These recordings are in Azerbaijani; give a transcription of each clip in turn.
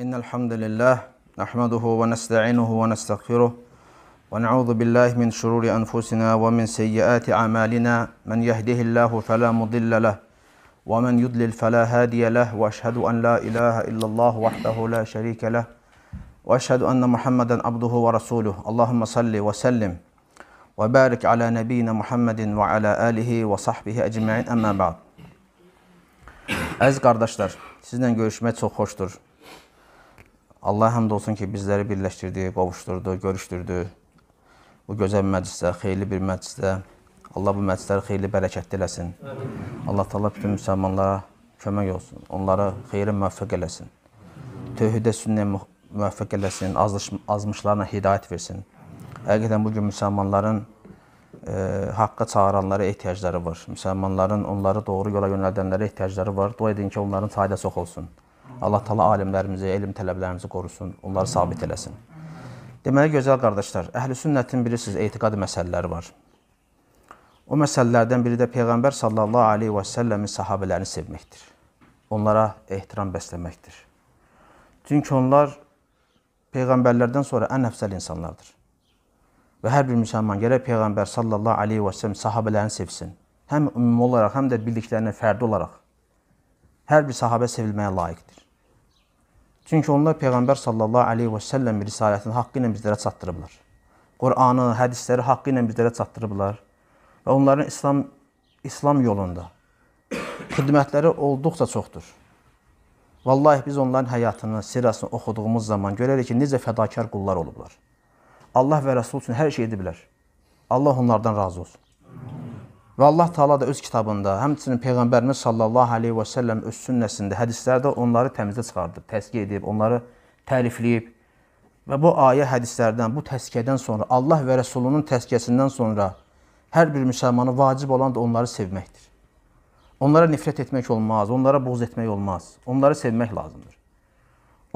إن الحمد لله نحمده ونستعينه ونستغفره ونعوذ بالله من شرور أنفسنا ومن سيئات أعمالنا من يهده الله فلا مضل له ومن يضلل فلا هادي له وأشهد أن لا إله إلا الله وحده لا شريك له وأشهد أن محمدا عبده ورسوله اللهم صل وسلم وبارك على نبينا محمد وعلى آله وصحبه أجمعين أما بعد Əziz qardaşlar, sizlə görüşmək çox xoşdur. Allah həmd olsun ki, bizləri birləşdirdi, qovuşdurdu, görüşdürdü. Bu gözəl məclisdə, xeyirli bir məclisdə Allah bu məclisləri xeyirli bərəkətli eləsin. Allah təala bütün müsəlmanlara kömək olsun. Onları xeyrə müvəffəq eləsin. Tövhidə sünnəyə müvəffəq eləsin. Azlış, azmışlarına hidayət versin. Həqiqətən bu gün müsəlmanların e, haqqa çağıranlara ehtiyacları var. Müsəlmanların onları doğru yola yönəldənlərə ehtiyacları var. Dua edin ki, onların sayda çox olsun. Allah təala alimlərimizi, elm tələblərimizi qorusun, onları sabit eləsin. Deməli gözəl qardaşlar, Əhlüsünnətin bilirsiniz etiqad məsələləri var. O məsələlərdən biri də peyğəmbər sallallahu alayhi və sallamın sahabelərini sevməkdir. Onlara ehtiram bəsləməkdir. Çünki onlar peyğəmbərlərdən sonra ən əfsəl insanlardır. Və hər bir müsəlman gərək peyğəmbər sallallahu alayhi və sallam sahabələrini sevsin. Həm ümumi olaraq, həm də bildiklərinə fərdi olaraq hər bir sahabə sevilməyə layiqdir. Çünki onlar Peyğəmbər sallallahu əleyhi və səlləm risalətini haqqı ilə bizlərə çatdırıblar. Qur'anı, hədisləri haqqı ilə bizlərə çatdırıblar və onların İslam İslam yolunda xidmətləri olduqca çoxdur. Vallahi biz onların həyatını, sirasını oxuduğumuz zaman görərik ki, necə fədakar qullar olublar. Allah və Rəsul üçün hər şey ediblər. Allah onlardan razı olsun. Və Allah Taala da öz kitabında, həmçinin peyğəmbərimiz sallallahu alayhi və sallam öz sünnəsində, hədislərdə onları təmizə çıxardıb, təskiyə edib, onları tərifləyib. Və bu ayə hədislərdən, bu təskiyədən sonra, Allah və Rəsulunun təskiyəsindən sonra hər bir müsəlmana vacib olan da onları sevməkdir. Onlara nifrət etmək olmaz, onlara buğz etmək olmaz. Onları sevmək lazımdır.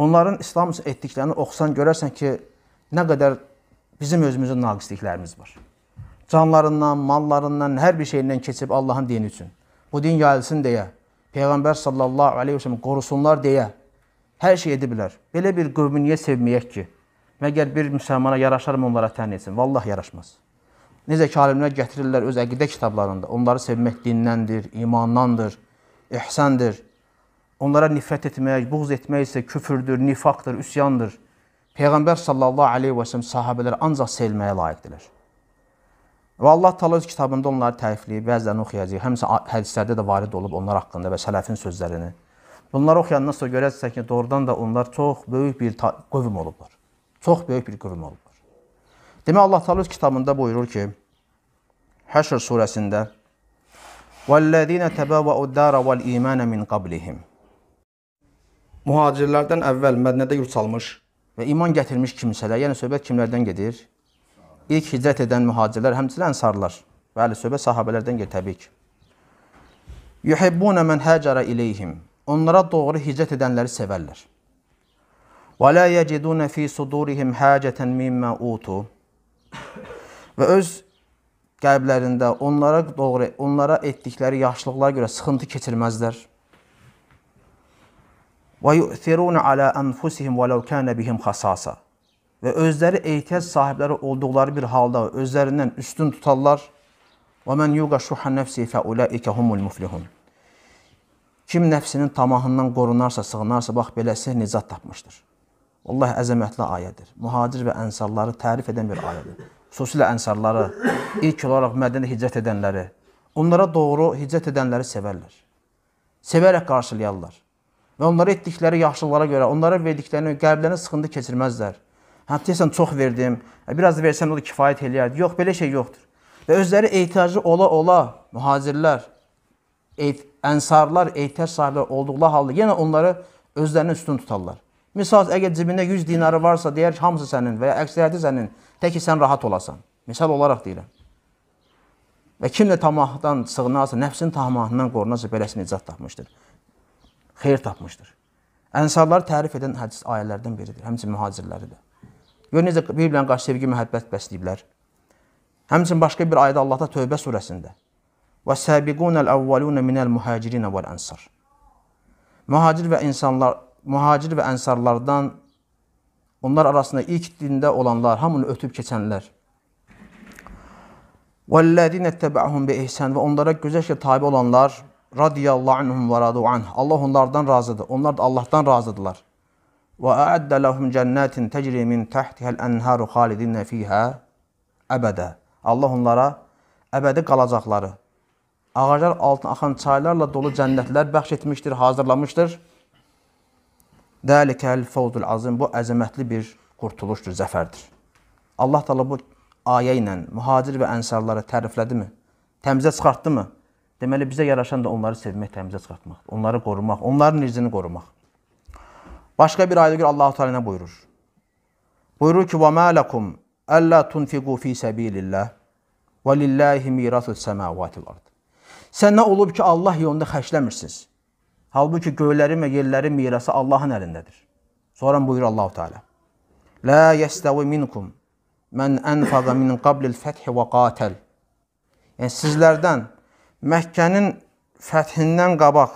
Onların İslam etdiklərini oxusan görərsən ki, nə qədər bizim özümüzün naqisliklərimiz var canlarından, mallarından, hər bir şeyindən keçib Allahın dini üçün. Bu din yayılsın deyə, Peyğəmbər sallallahu aleyhi ve sellem qorusunlar deyə hər şey ediblər. Belə bir qövmü niyə sevməyək ki? Məgər bir müsəlmana yaraşarmı onlara tən etsin? Vallah yaraşmaz. Necə ki, alimlər gətirirlər öz əqidə kitablarında. Onları sevmək dindəndir, imandandır, ihsəndir. Onlara nifrət etmək, buğz etmək isə küfürdür, nifaqdır, üsyandır. Peyğəmbər sallallahu aleyhi və səhəm sahabələr ancaq sevməyə layiqdirlər. Və Allah Taala öz kitabında onları tərifləyib, bəzilərini oxuyacağıq. Həmsə hədislərdə də varid olub onlar haqqında və sələfin sözlərini. Bunları oxuyandan sonra görəcəksiniz ki, doğrudan da onlar çox böyük bir qövm olublar. Çox böyük bir qövm olublar. Demək Allah Taala öz kitabında buyurur ki, Həşr surəsində "Vallazina tabawwa'ud-dara wal-imana min qablihim" Muhacirlərdən əvvəl Mədinədə yurt salmış və iman gətirmiş kimsələr, yəni söhbət kimlərdən gedir? ilk hicrət edən mühacirlər, həmçinin ənsarlar. Bəli, söhbət sahabələrdən gəlir təbii ki. Yuhibbuna men hacara ileyhim. Onlara doğru hicrət edənləri sevərlər. Və la yeciduna fi sudurihim hacatan mimma utu. Və öz qəlblərində onlara doğru, onlara etdikləri yaxşılıqlara görə sıxıntı keçirməzlər. Və yu'thiruna ala anfusihim və law kana bihim khasasa və özləri ehtiyac sahibləri olduqları bir halda özlərindən üstün tutarlar. Və men yuqa şuha nəfsi fə ulaika humul muflihun. Kim nəfsinin tamahından qorunarsa, sığınarsa, bax beləsi nicat tapmışdır. Allah əzəmətli ayədir. Muhacir və ənsarları tərif edən bir ayədir. Xüsusilə ənsarları, ilk olaraq Mədənə hicrət edənləri, onlara doğru hicrət edənləri sevərlər. Sevərək qarşılayarlar. Və onlara etdikləri yaxşılıqlara görə, onlara verdiklərini qəlblərinə sıxıntı keçirməzlər. Hə, deyəsən çox verdim. Biraz da versəm o da kifayət eləyərdi. Yox, belə şey yoxdur. Və özləri ehtiyacı ola-ola mühacirlər, ənsarlar, ehtiyac sahibləri olduqları halda yenə onları özlərini üstün tutarlar. Misal, əgər cibində 100 dinarı varsa, deyər ki, hamısı sənin və ya əksəriyyəti sənin, tək ki sən rahat olasan. Misal olaraq deyirəm. Və kimlə tamahdan sığınarsa, nəfsin tamahından qorunarsa, beləsini icat tapmışdır. Xeyir tapmışdır. Ənsarları tərif edən hədis ayələrdən biridir, həmçinin mühacirləri də. Gör necə bir-birinə qarşı sevgi, məhəbbət bəsləyiblər. Həmçinin başqa bir ayədə Allahda Tövbə surəsində və səbiqunəl əvvəlunə minəl muhacirinə vəl ənsar. Muhacir və insanlar, muhacir və ənsarlardan onlar arasında ilk dində olanlar, hamını ötüb keçənlər. Vəllədinə təbəəhum bi ihsan və onlara gözəl şəkildə tabe olanlar radiyallahu anhum və radu anh. Allah onlardan razıdır. Onlar da Allahdan razıdırlar. وأعد لهم cənnətin təcri min tahtihəl enharu xalidinə fihə əbədə. Allah onlara əbədi qalacaqları ağaclar altına axan çaylarla dolu cənnətlər bəxş etmişdir, hazırlamışdır. Dəlikəl fawzul azim bu əzəmətli bir qurtuluşdur, zəfərdir. Allah təala bu ayə ilə mühacir və ənsarları təriflədimi? Təmizə çıxartdımı? Deməli bizə yaraşan da onları sevmək, təmizə çıxartmaq, onları qorumaq, onların irzini qorumaq. Başka bir ayet göre Allahu Teala ne buyurur? Buyurur ki: "Ve ma lekum alla tunfiqu fi sabilillah ve lillahi mirasus semawati vel ard." Sən nə olub ki, Allah yolunda xərcləmirsiniz? Halbuki göylərin və yerlərin mirası Allahın əlindədir. Sonra buyurur Allahu Teala: "La yastawi minkum men enfaqa min qablil fethi ve qatal." Yəni sizlərdən Məkkənin fəthindən qabaq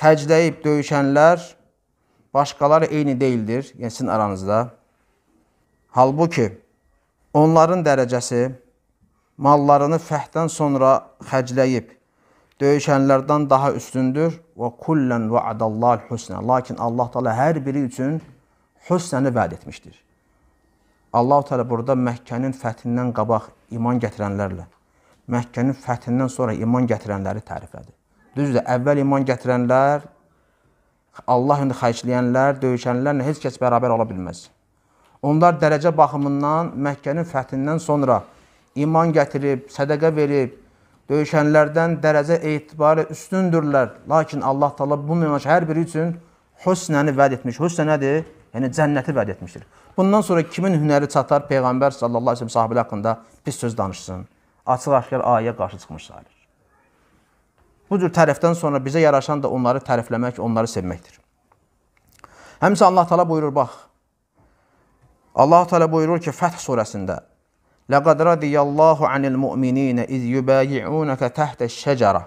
xərcləyib döyüşənlər başqaları eyni deyildir, yəni sizin aranızda. Halbuki onların dərəcəsi mallarını fəhdən sonra xəcləyib döyüşənlərdən daha üstündür və kullən va'dallahu husna. Lakin Allah Taala hər biri üçün husnəni vəd etmişdir. Allah Taala burada Məkkənin fəthindən qabaq iman gətirənlərlə Məkkənin fəthindən sonra iman gətirənləri təriflədi. Düzdür, əvvəl iman gətirənlər Allah hündə xərcləyənlər, döyüşənlərlə heç kəs bərabər ola bilməz. Onlar dərəcə baxımından Məkkənin fəthindən sonra iman gətirib, sədəqə verib, döyüşənlərdən dərəcə etibarı üstündürlər. Lakin Allah təala bu münafiq hər biri üçün husnəni vəd etmiş. Husn nədir? Yəni cənnəti vəd etmişdir. Bundan sonra kimin hünəri çatar peyğəmbər sallallahu əleyhi və səlləm sahabelər haqqında pis söz danışsın. Açıq-aşkar ayəyə qarşı çıxmış sayılır. Bu cür tərifdən sonra bizə yaraşan da onları tərifləmək, onları sevməkdir. Həmsə Allah Teala buyurur, bax. Allah Teala buyurur ki, Fəth surəsində: "Laqad radiyallahu anil mu'minina iz yubayi'unaka tahta'ş-şəcərə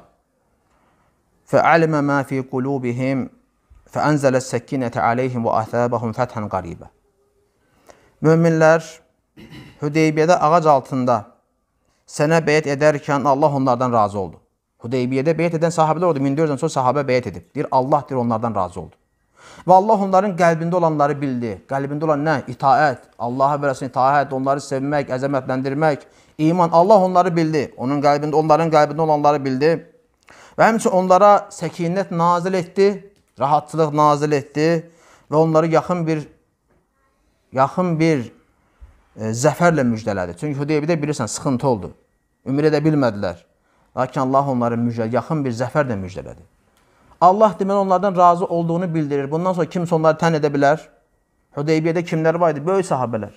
fa'alima ma fi qulubihim fa'anzala's-sakinata alayhim wa athabahum fathan qariba." Möminlər Hüdeybiyyədə ağac altında sənə beyət edərkən Allah onlardan razı oldu. Hudeybiye'de beyət edən sahabələr oldu. 1400-dən sonra sahabə beyət edib. Deyir, Allah deyir, onlardan razı oldu. Və Allah onların qəlbində olanları bildi. Qəlbində olan nə? İtaət, Allaha verəsin itaət, onları sevmək, əzəmətləndirmək, iman. Allah onları bildi. Onun qəlbində, onların qəlbində olanları bildi. Və həmçinin onlara səkinət nazil etdi, rahatlıq nazil etdi və onları yaxın bir yaxın bir e, zəfərlə müjdələdi. Çünki Hudeybidə bilirsən, sıxıntı oldu. Ümid edə bilmədilər. Lakin Allah onları müjdə, yaxın bir zəfərlə müjdələdi. Allah deməli onlardan razı olduğunu bildirir. Bundan sonra kimsə onları tən edə bilər. Hudeybiyyədə kimlər var idi? Böyük sahabələr.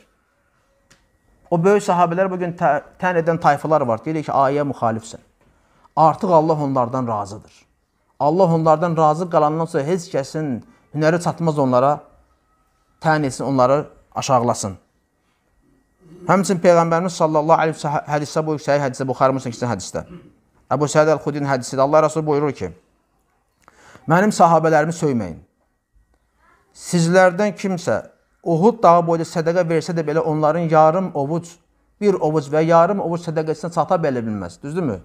O böyük sahabələr bugün tən edən tayfalar var. Deyirik ki, ayəyə müxalifsən. Artıq Allah onlardan razıdır. Allah onlardan razı qalandan sonra heç kəsin hünəri çatmaz onlara, tən etsin, onları aşağılasın. Həmçin Peyğəmbərimiz sallallahu aleyhi və hədisdə bu yüksək hədisdə, Buxarı Müslim hədisdə. Əbu Səhəd Əl-Xudin hədisidir. Allah Rəsulü buyurur ki, mənim sahabələrimi söyməyin. Sizlərdən kimsə Uhud dağı boyda sədəqə versə də belə onların yarım ovuc, bir ovuc və yarım ovuc sədəqəsinə çata belə bilməz. Düzdürmü?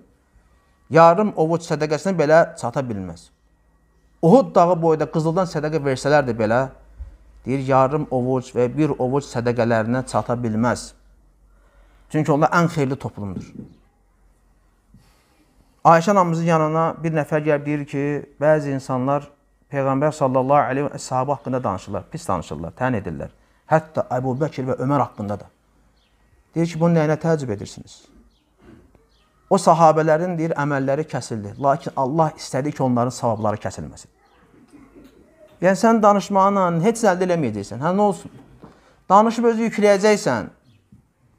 Yarım ovuc sədəqəsinə belə çata bilməz. Uhud dağı boyda qızıldan sədəqə versələr də belə, deyir, yarım ovuc və bir ovuc sədəqələrinə çata bilməz. Çünki onlar ən xeyirli toplumdur. Ayşə anamızın yanına bir nəfər gəlib deyir ki, bəzi insanlar Peyğəmbər sallallahu əleyhi və səlləm səhabə haqqında danışırlar, pis danışırlar, tən edirlər. Hətta Əbu Bəkir və Ömər haqqında da. Deyir ki, bunun nəyinə təəccüb edirsiniz? O sahabələrin deyir əməlləri kəsildi, lakin Allah istədi ki, onların savabları kəsilməsin. Yəni sən danışmaqla heç əldə eləməyəcəksən. Hə nə olsun? Danışıb özü yükləyəcəksən.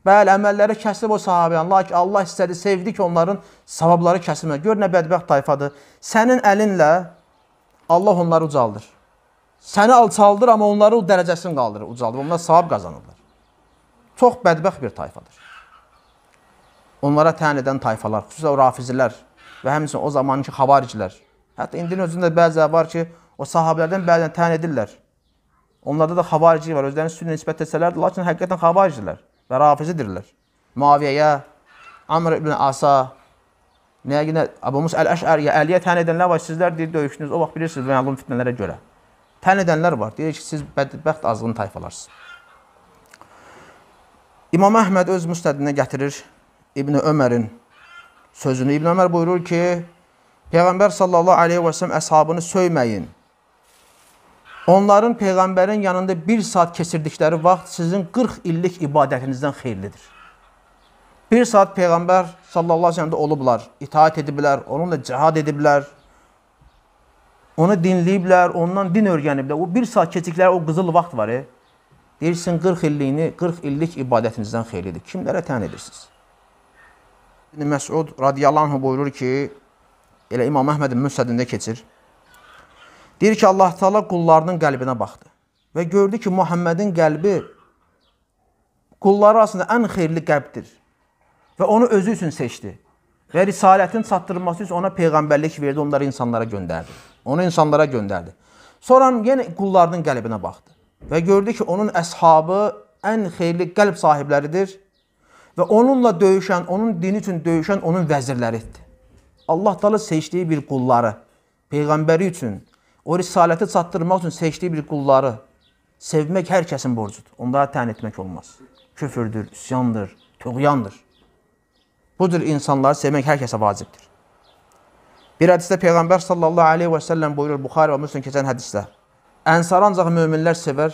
Bəli, əməlləri kəsilib o sahabiyan, lakin Allah istədi, sevdi ki, onların savabları kəsilməz. Gör nə bədbəxt tayfadır. Sənin əlinlə Allah onları ucaldır. Səni alçaldır, amma onları o dərəcəsini qaldırır, ucaldır. Onlar savab qazanırlar. Çox bədbəxt bir tayfadır. Onlara tən edən tayfalar, xüsusən o rafizilər və həmçinin o zamanki xavaricilər. Hətta indinin özündə bəzilər var ki, o sahabələrdən bəzən tən edirlər. Onlarda da xavarici var, özlərini sünnə nisbət etsələrdir, lakin həqiqətən xavaricilər və rafizidirlər. Muaviyyəyə, Amr ibn Asa, nəyə yenə Abumus Əl-Əşəriyə, Əliyə tən edənlər var, sizlər deyir, döyüşdünüz, o vaxt bilirsiniz və yalın fitnələrə görə. Tən edənlər var, deyir ki, siz bədbəxt azğın tayfalarsınız. İmam Əhməd öz müstədinə gətirir İbn Ömərin sözünü. İbn Ömər buyurur ki, Peyğəmbər sallallahu aleyhi və sələm əshabını söyməyin. Onların Peyğəmbərin yanında bir saat keçirdikləri vaxt sizin 40 illik ibadətinizdən xeyirlidir. Bir saat Peyğəmbər sallallahu aleyhi ve sellemdə olublar, itaat ediblər, onunla cihad ediblər, onu dinləyiblər, ondan din öyrəniblər. O bir saat keçdikləri o qızıl vaxt var. E? Deyirsin 40 illiyini, 40 illik ibadətinizdən xeyirlidir. Kimlərə tən edirsiniz? İbn Məsud radiyallahu anh buyurur ki, elə İmam Əhmədin müsədində keçir. Deyir ki, Allah Taala qullarının qəlbinə baxdı və gördü ki, Muhammedin qəlbi qullar arasında ən xeyirli qəlbdir. Və onu özü üçün seçdi. Və risalətin çatdırılması üçün ona peyğəmbərlik verdi, onları insanlara göndərdi. Onu insanlara göndərdi. Sonra yenə qullarının qəlbinə baxdı və gördü ki, onun əshabı ən xeyirli qəlb sahibləridir və onunla döyüşən, onun dini üçün döyüşən onun vəzirləridir. Allah Taala seçdiyi bir qulları peyğəmbəri üçün O risaləti çatdırmaq üçün seçdiyi bir qulları sevmək hər kəsin borcudur. Onlara tən etmək olmaz. Küfürdür, üsyandır, tuğyandır. Bu cür insanları sevmək hər kəsə vacibdir. Bir hədisdə Peyğəmbər sallallahu aleyhi və səlləm buyurur Buxari və Müslüm keçən hədisdə Ənsar ancaq möminlər sevər,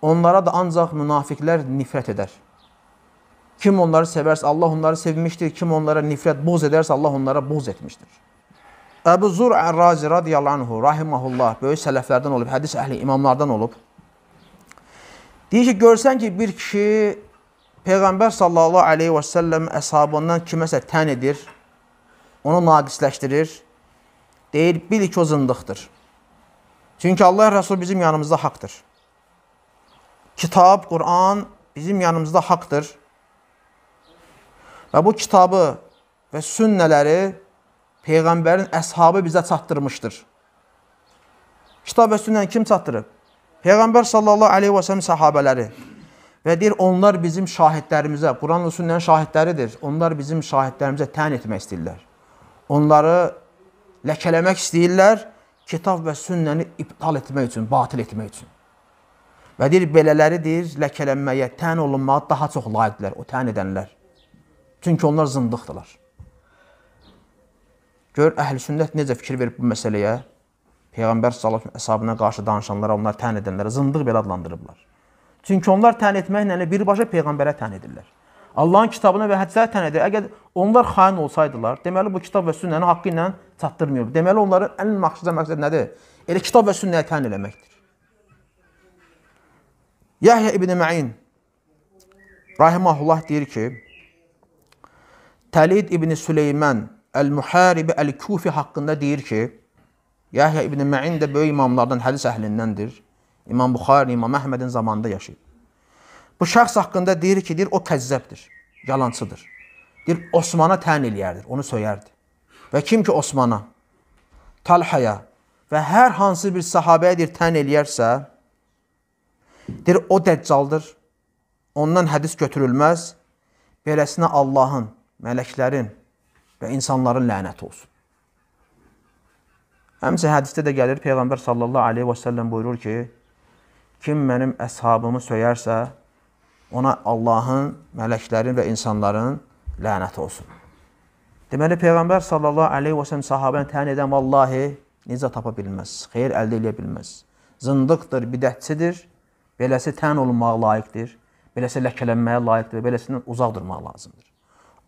onlara da ancaq münafiqlər nifrət edər. Kim onları sevərsə Allah onları sevmişdir, kim onlara nifrət boz edərsə Allah onlara boz etmişdir. Əbu Zur Ərrazi radiyallahu anhu rahimahullah böyük sələflərdən olub, hədis əhli imamlardan olub. Deyir ki, görsən ki, bir kişi Peyğəmbər sallallahu aleyhi və səlləm əshabından kiməsə tən edir, onu naqisləşdirir, deyir, bil ki, o zındıqdır. Çünki Allah Rəsul bizim yanımızda haqdır. Kitab, Quran bizim yanımızda haqdır. Və bu kitabı və sünnələri Peyğəmbərin əshabı bizə çatdırmışdır. Kitab və sünnəni kim çatdırıb? Peyğəmbər sallallahu aleyhi və səhəm səhabələri. Və deyir, onlar bizim şahidlərimizə, Quran və sünnənin şahidləridir. Onlar bizim şahidlərimizə tən etmək istəyirlər. Onları ləkələmək istəyirlər kitab və sünnəni iptal etmək üçün, batil etmək üçün. Və deyir, belələri deyir, ləkələnməyə, tən olunmağa daha çox layiqdirlər, o tən edənlər. Çünki onlar zındıqdırlar. Gör əhlüsünnət necə fikir verib bu məsələyə? Peyğəmbər sallallahu əleyhi əsabına qarşı danışanlara, onlar tən edənlərə zındıq belə adlandırıblar. Çünki onlar tən etməklə birbaşa peyğəmbərə tən edirlər. Allahın kitabına və hədislərə tən edir. Əgər onlar xain olsaydılar, deməli bu kitab və sünnəni haqqı ilə çatdırmıyor. Deməli onların ən məqsədə məqsəd nədir? Elə kitab və sünnəyə tən eləməkdir. Yahya ibn Ma'in rahimehullah deyir ki, Təlid ibn Süleyman Əl-Muharib Əl-Kufi haqqında deyir ki, Yahya ibn Mə'in də böyük imamlardan, hədis əhlindəndir. İmam Buxari, İmam Əhmədin zamanında yaşayıb. Bu şəxs haqqında deyir ki, deyir, o kəzzəbdir, yalancıdır. Deyir, Osmana tən eləyərdir, onu söyərdi. Və kim ki Osmana, Talhaya və hər hansı bir sahabəyə deyir, tən eləyərsə, deyir, o dəccaldır, ondan hədis götürülməz. Beləsinə Allahın, mələklərin, və insanların lənəti olsun. Həmçə hədisdə də gəlir Peyğəmbər sallallahu aleyhi və səlləm buyurur ki, kim mənim əshabımı söyərsə, ona Allahın, mələklərin və insanların lənəti olsun. Deməli, Peyğəmbər sallallahu aleyhi və səlləm sahabəni təyin edən vallahi necə tapa bilməz, xeyir əldə edə bilməz. Zındıqdır, bidətçidir, beləsi tən olunmağa layiqdir, beləsi ləkələnməyə layiqdir, beləsindən uzaq durmaq lazımdır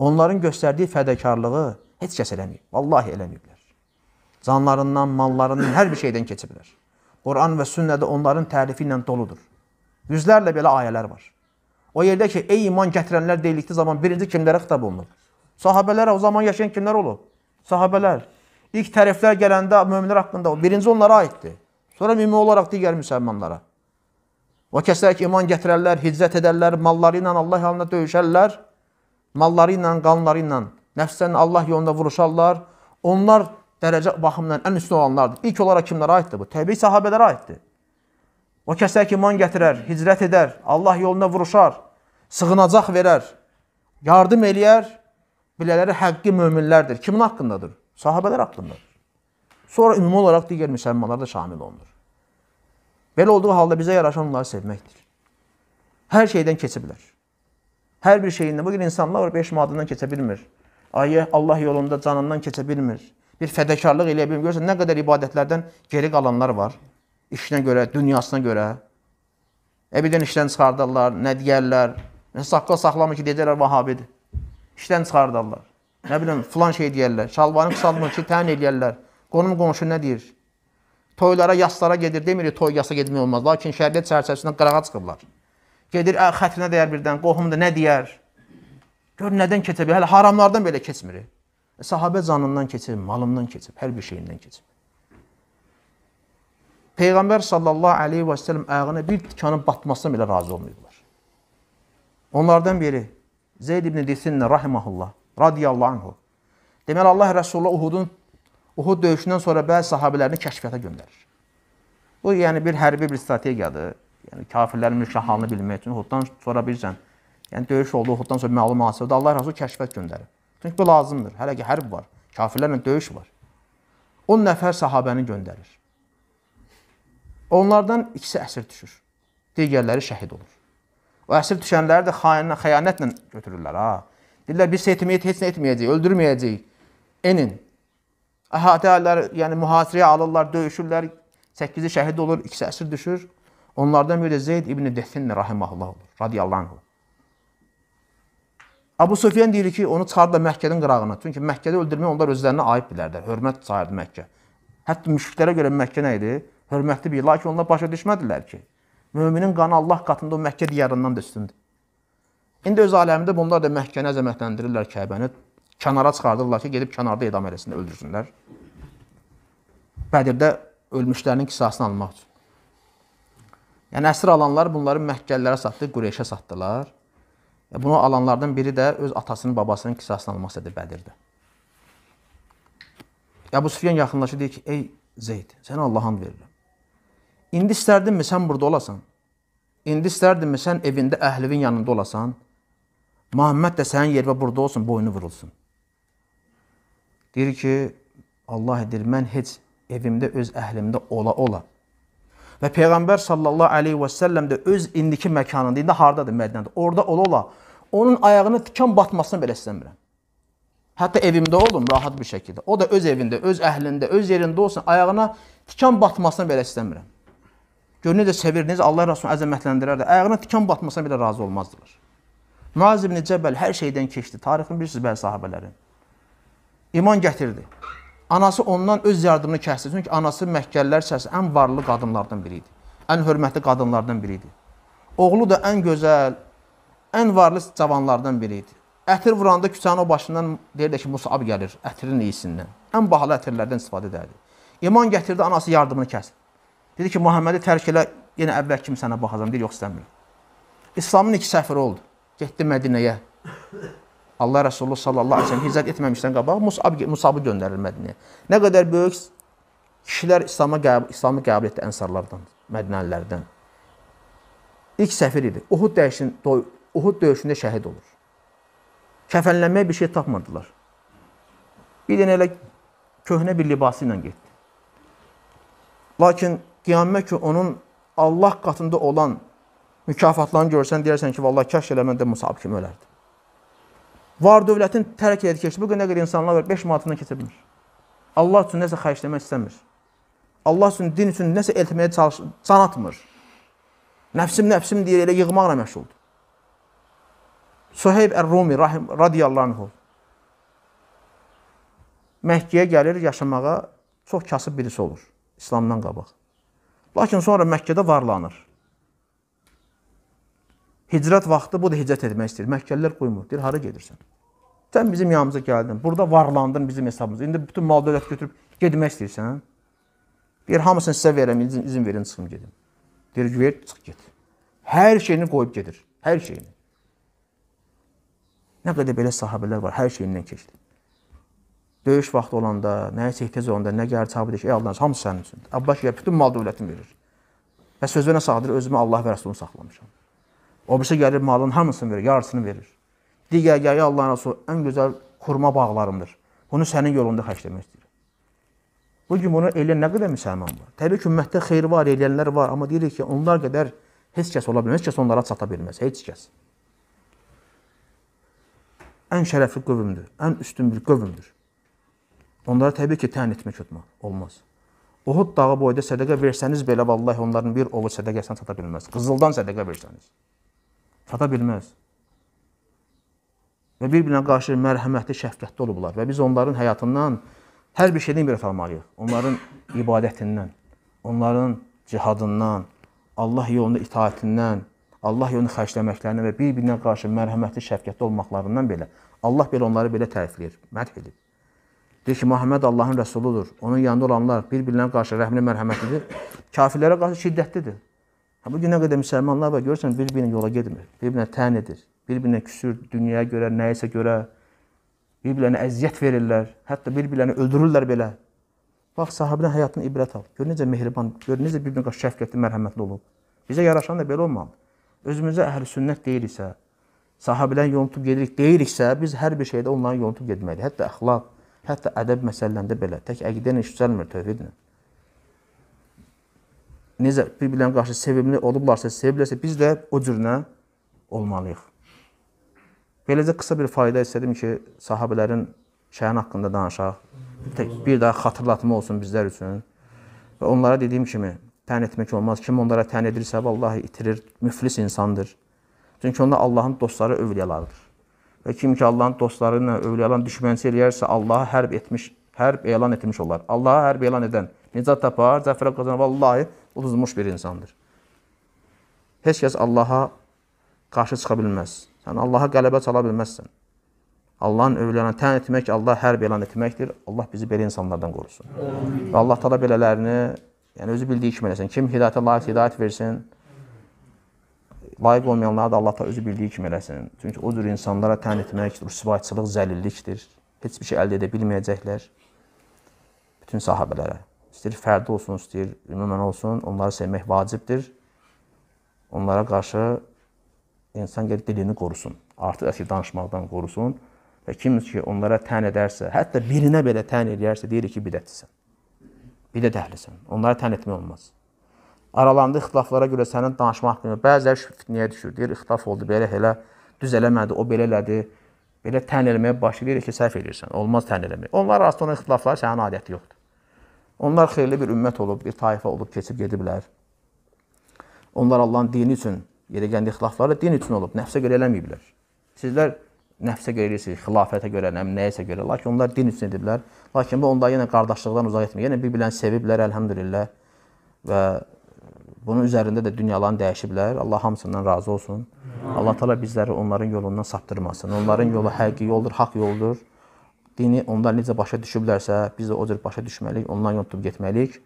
onların göstərdiyi fədakarlığı heç kəs eləməyib. Vallahi eləməyiblər. Canlarından, mallarından, hər bir şeydən keçiblər. Quran və sünnədə onların tərifi ilə doludur. Yüzlərlə belə ayələr var. O yerdə ki, ey iman gətirənlər deyildikdə zaman birinci kimlərə xitab olunur? Sahabələrə o zaman yaşayan kimlər olub? Sahabələr. İlk təriflər gələndə möminlər haqqında birinci onlara aiddir. Sonra ümumi olaraq digər müsəlmanlara. O kəslər ki, iman gətirərlər, hicrət edərlər, malları ilə Allah yolunda döyüşərlər malları ilə, qanları ilə, nəfslərini Allah yolunda vuruşarlar. Onlar dərəcə baxımından ən üstün olanlardır. İlk olaraq kimlərə aiddir bu? Təbii sahabələrə aiddir. O kəsə ki, iman gətirər, hicrət edər, Allah yolunda vuruşar, sığınacaq verər, yardım eləyər, belələri həqqi möminlərdir. Kimin haqqındadır? Sahabələr haqqındadır. Sonra ümumi olaraq digər müsəlmanlar da şamil olunur. Belə olduğu halda bizə yaraşan onları sevməkdir. Hər şeydən keçiblər. Hər bir şeyində. Bugün insanlar beş madından keçə bilmir. Ayə Allah yolunda canından keçə bilmir. Bir fədəkarlıq eləyə bilmir. Görürsən, nə qədər ibadətlərdən geri qalanlar var. İşinə görə, dünyasına görə. Əbdən işdən çıxardırlar, nə deyərlər. Saqqal saxlamır ki, deyəcəklər vahabidir. İşdən çıxardırlar. Nə bilim, filan şey deyərlər. Şalvarını qısalmır ki, tən eləyərlər. Qonum qonşu nə deyir? Toylara, yaslara gedir. Demir ki, toy yasa getmək olmaz. Lakin şəriyyət çərçəvəsindən qırağa çıxırlar. Gedir, ə, xətrinə dəyər birdən, qohumda nə deyər? Gör nədən keçə bilər? Hələ haramlardan belə keçmir. E, sahabə canından keçib, malından keçib, hər bir şeyindən keçib. Peyğəmbər sallallahu əleyhi və səlləm ayağına bir tikanın batmasına belə razı olmayıblar. Onlardan biri Zeyd ibn Disinə rahimehullah, radiyallahu anhu. Deməli Allah Rəsulü Uhudun Uhud döyüşündən sonra bəzi sahabelərini kəşfiyyata göndərir. Bu yəni bir hərbi bir strategiyadır yəni kafirlərin mülkə halını bilmək üçün Uhuddan sonra bircən yəni döyüş oldu, Uhuddan sonra məğlub mühasirədə Allah razı kəşfət göndərib. Çünki bu lazımdır. Hələ ki hərb var, kafirlərlə döyüş var. 10 nəfər sahabəni göndərir. Onlardan ikisi əsir düşür. Digərləri şəhid olur. O əsir düşənləri də xainə, xəyanətlə götürürlər ha. Deyirlər biz etməyət heç nə etməyəcəyik, öldürməyəcəyik. Enin. Əhatələr, yəni mühasirəyə alırlar, döyüşürlər. 8-i şəhid olur, ikisi əsir düşür. Onlardan biri də Zeyd ibn Defin rahimehullah olur, radiyallahu anh. Abu Sufyan deyir ki, onu çıxardı da Məkkənin qırağına. Çünki Məkkədə öldürmək onlar özlərinə ayıb bilərdilər. Hörmət sayırdı Məkkə. Hətta müşriklərə görə Məkkə nə idi? Hörmətli bir, lakin onlar başa düşmədilər ki, möminin qanı Allah qatında o Məkkə diyarından da üstündür. İndi öz aləmində bunlar da Məkkəni əzəmətləndirirlər Kəbəni, kənara çıxardırlar ki, gedib kənarda edam eləsinlər, öldürsünlər. Bədirdə ölmüşlərinin qisasını almaq üçün. Yəni əsir alanlar bunları Məkkəlilərə satdı, Qureyşə satdılar. E, bunu alanlardan biri də öz atasının, babasının qisaslanması idi Bədirdə. Əbu Süfyan yaxınlaşır deyir ki, ey Zeyd, sənə Allahın verirəm. İndi istərdinmi sən burada olasan? İndi istərdinmi sən evində əhlivin yanında olasan? Muhammed də sənin yerində burada olsun, boynu vurulsun. Deyir ki, Allah edir, mən heç evimdə öz əhlimdə ola-ola Və Peyğəmbər sallallahu aleyhi və səlləm də öz indiki məkanında, indi hardadır Mədinədə, orada ola-ola onun ayağını tikan batmasını belə istəmirəm. Hətta evimdə olum rahat bir şəkildə. O da öz evində, öz əhlində, öz yerində olsun, ayağına tikan batmasını belə istəmirəm. Gör necə sevir, necə Allah Rasulunu əzəmətləndirər də, ayağına tikan batmasına belə razı olmazdılar. Muaz ibn Cəbəl hər şeydən keçdi. Tarixin bilirsiniz bəzi sahabələri. İman gətirdi. Anası ondan öz yardımını kəsdi. Çünki anası Məkkəllər içərisində ən varlı qadınlardan biri idi. Ən hörmətli qadınlardan biri idi. Oğlu da ən gözəl, ən varlı cavanlardan biri idi. Ətir vuranda küçənin o başından deyir də ki, Musab gəlir ətirin iyisindən. Ən bahalı ətirlərdən istifadə edərdi. İman gətirdi, anası yardımını kəsdi. Dedi ki, Muhammədi tərk elə, yenə əvvəl kimi sənə baxacam. Deyir, yox istəmirəm. İslamın iki səfiri oldu. Getdi Mədinəyə. Allah Resulü sallallahu aleyhi ve sellem hicrət etməmişdən qabaq Musab, Musabı göndərir Mədinəyə. Nə qədər böyük kişilər İslamı qəbul, İslamı qəbul etdi ənsarlardan, mədinəlilərdən. İlk səfir idi. Uhud, dəyişin, Uhud döyüşündə şəhid olur. Kəfənlənməyə bir şey tapmadılar. Bir dənə elə köhnə bir libası ilə getdi. Lakin qiyamət ki, onun Allah qatında olan mükafatlarını görsən, deyərsən ki, vallahi kəşk elə mən də Musab kimi ölərdim. Var dövlətin tərk edir keçdi. Bu gün nə qədər insanlar var, 5 manatından keçə bilmir. Allah üçün nəsə xərcləmək istəmir. Allah üçün, din üçün nəsə eltməyə çalış, can atmır. Nəfsim, nəfsim deyir, elə yığmaqla məşğuldur. Suheyb Ər-Rumi radiyallahu anhu Məkkəyə gəlir yaşamağa, çox kasıb birisi olur İslamdan qabaq. Lakin sonra Məkkədə varlanır. Hicrət vaxtı bu da hicrət etmək istəyir. Məkkəllər qoymur. Deyir, hara gedirsən? Sən bizim yanımıza gəldin. Burada varlandın bizim hesabımıza. İndi bütün mal dövlət götürüb getmək istəyirsən? Deyir, hamısını sizə verəm, izin, izin verin, çıxım gedim. Deyir, ver, çıx get. Hər şeyini qoyub gedir. Hər şeyini. Nə qədər belə sahabələr var, hər şeyindən keçdi. Döyüş vaxtı olanda, nəyisə ehtiyac olanda, nə gəlir çabı deyir ki, ey Allahın, hamısı sənin üçündür. Abbas bütün mal dövlətini verir. Və sözünə sağdır, özümü Allah və Rəsulunu saxlamışam. O birisi gəlir malın hamısını verir, yarısını verir. Digər gəlir Allahın Rasulü ən gözəl xurma bağlarımdır. Bunu sənin yolunda xərcləmək istəyir. Bu gün bunu eləyən nə qədər müsəlman var? Təbii ki, ümumiyyətdə xeyir var, eləyənlər var, amma deyirik ki, onlar qədər heç kəs ola bilməz, heç kəs onlara çata bilməz, heç kəs. Ən şərəfli qövmdür, ən üstün bir qövmdür. Onlara təbii ki, tən etmək tutmaq olmaz. Uhud dağı boyda sədəqə versəniz belə vallahi onların bir ovu sədəqəsinə çata bilməz. Qızıldan sədəqə versəniz. Sata bilməz. Və bir-birinə qarşı mərhəmətli, şəfqətli olublar və biz onların həyatından hər bir şeydən ibrət almalıyıq. Onların ibadətindən, onların cihadından, Allah yolunda itaətindən, Allah yolunu xərcləməklərindən və bir-birinə qarşı mərhəmətli, şəfqətli olmaqlarından belə Allah belə onları belə tərifləyir, mədh edib. Deyir ki, Məhəmməd Allahın rəsuludur. Onun yanında olanlar bir-birinə qarşı rəhmli, mərhəmətlidir. Kafirlərə qarşı şiddətlidir. Ha, bugünə qədər müsəlmanlar var, görürsən, bir-birinə yola gedmir, bir-birinə tən edir, bir-birinə küsür, dünyaya görə, nəyisə görə, bir-birinə əziyyət verirlər, hətta bir-birinə öldürürlər belə. Bax, sahabənin həyatını ibrət al. Gör necə mehriban, gör necə bir-birinə qarşı şəfqətli, mərhəmətli olub. Bizə yaraşan da belə olmalı. Özümüzə əhlüsünnət deyiriksə, sahabədən yolunu tutub gedirik deyiriksə, biz hər bir şeydə onların yolunu tutub getməliyik. Hətta əxlaq, hətta ədəb məsələlərində belə. Tək əqidə ilə iş düzəlmir, tövhidlə necə bir-birlərinə qarşı sevimli olublarsa, sevirlərsə, biz də o cürünə olmalıyıq. Beləcə qısa bir fayda istədim ki, sahabələrin şəhən haqqında danışaq. Tək bir daha xatırlatma olsun bizlər üçün. Və onlara dediyim kimi, tən etmək olmaz. Kim onlara tən edirsə, vallahi itirir, müflis insandır. Çünki onlar Allahın dostları, övliyalarıdır. Və kim ki Allahın dostları ilə övliyaların düşmənçi eləyərsə, Allaha hərb etmiş, hərb elan etmiş olar. Allaha hərb elan edən nicat tapar, zəfərə qazanır. Vallahi uduzmuş bir insandır. Heç kəs Allaha qarşı çıxa bilməz. Sən Allaha qələbə çala bilməzsən. Allahın övlənə tən etmək, Allah hərb elan etməkdir. Allah bizi belə insanlardan qorusun. Və Allah tala belələrini, yəni özü bildiyi kimi eləsin. Kim hidayətə layiq hidayət versin, layiq olmayanlara da Allah da özü bildiyi kimi eləsin. Çünki o cür insanlara tən etmək, rüsvayçılıq, zəlillikdir. Heç bir şey əldə edə bilməyəcəklər bütün sahabələrə. İstəyir fərdi olsun, istəyir ümumən olsun, onları sevmək vacibdir. Onlara qarşı insan gəlir dilini qorusun. Artıq əsir danışmaqdan qorusun. Və kim ki onlara tən edərsə, hətta birinə belə tən edərsə, deyir ki, bidətlisən. Bidət əhlisən. Onlara tən etmək olmaz. Aralarında ixtilaflara görə sənin danışmaq haqqın bəzilər fitnəyə düşür. Deyir, ixtilaf oldu, belə elə düz eləmədi, o belə elədi. Belə tən eləməyə başlayır ki, səhv edirsən. Olmaz tən eləmək. Onlar arasında onun ixtilafları sənin adəti yoxdur. Onlar xeyirli bir ümmət olub, bir tayfa olub, keçib gediblər. Onlar Allahın dini üçün, yerə gələn ixtilafları din üçün olub, nəfsə görə eləməyiblər. Sizlər nəfsə görə eləyirsiniz, xilafətə görə, nəm, nəyəsə görə. Lakin onlar din üçün ediblər. Lakin bu, onlar yenə qardaşlıqdan uzaq etmir. Yenə bir-birini seviblər, əlhəmdülillah. Və bunun üzərində də dünyalarını dəyişiblər. Allah hamısından razı olsun. Allah təala bizləri onların yolundan saptırmasın. Onların yolu həqiqi yoldur, haqq yoldur. Dini onlar necə başa düşüblərsə, biz də o cür başa düşməliyik, ondan yol tutub getməliyik.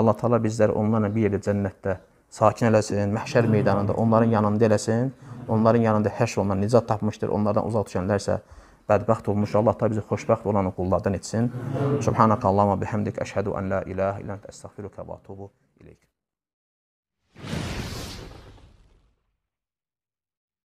Allah Taala bizləri onlarla bir yerdə cənnətdə sakin eləsin, məhşər meydanında onların yanında eləsin. Onların yanında həşr olunan nicat tapmışdır. Onlardan uzaq düşənlərsə bədbəxt olmuş. Allah Taala bizi xoşbəxt olan qullardan etsin. Subhanakallahumma bihamdik əşhədu an la ilaha illa entə əstəğfiruka və atubu